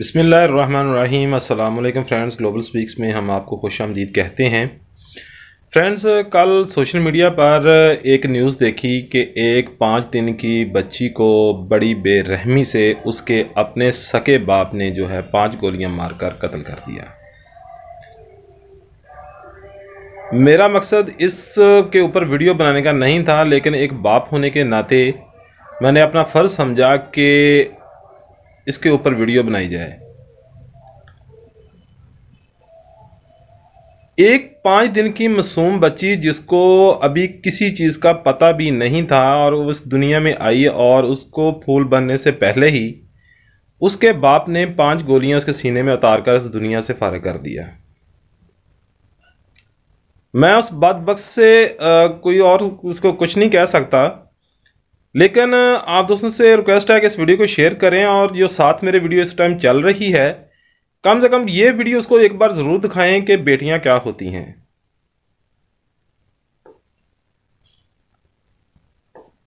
बसमीम अल्लाम friends global speaks में हम आपको खुश आमदीद कहते हैं फ्रेंड्स कल सोशल मीडिया पर एक न्यूज़ देखी कि एक पाँच दिन की बच्ची को बड़ी बेरहमी से उसके अपने सके बाप ने जो है पाँच गोलियां मारकर कत्ल कर दिया मेरा मकसद इस के ऊपर वीडियो बनाने का नहीं था लेकिन एक बाप होने के नाते मैंने अपना फ़र्ज़ समझा कि इसके ऊपर वीडियो बनाई जाए एक पाँच दिन की मासूम बच्ची जिसको अभी किसी चीज़ का पता भी नहीं था और उस दुनिया में आई और उसको फूल बनने से पहले ही उसके बाप ने पांच गोलियां उसके सीने में उतार कर इस दुनिया से फारग कर दिया मैं उस बदबक से आ, कोई और उसको कुछ नहीं कह सकता लेकिन आप दोस्तों से रिक्वेस्ट है कि इस वीडियो को शेयर करें और जो साथ मेरे वीडियो इस टाइम चल रही है कम से कम ये वीडियो उसको एक बार ज़रूर दिखाएं कि बेटियां क्या होती हैं